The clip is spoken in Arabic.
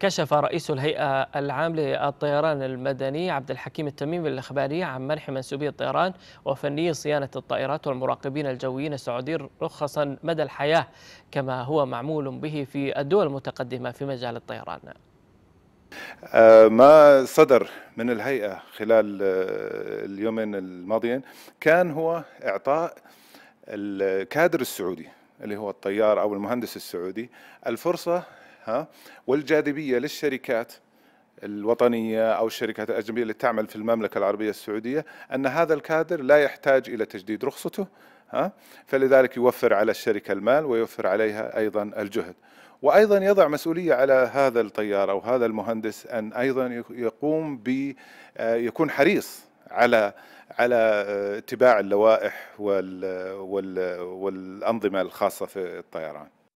كشف رئيس الهيئة العام للطيران المدني عبد الحكيم التميم الإخباري عن منح منسوبي الطيران وفني صيانة الطائرات والمراقبين الجويين السعوديين رخصا مدى الحياة كما هو معمول به في الدول المتقدمة في مجال الطيران آه، ما صدر من الهيئة خلال آه، اليومين الماضيين كان هو إعطاء الكادر السعودي اللي هو الطيار أو المهندس السعودي الفرصة ها والجاذبيه للشركات الوطنية أو الشركات الأجنبية اللي تعمل في المملكة العربية السعودية أن هذا الكادر لا يحتاج إلى تجديد رخصته ها؟ فلذلك يوفر على الشركة المال ويوفر عليها أيضا الجهد وأيضا يضع مسؤولية على هذا الطيار أو هذا المهندس أن أيضا يقوم ب آه، يكون حريص على على آه، اتباع اللوائح وال والأنظمة الخاصة في الطيران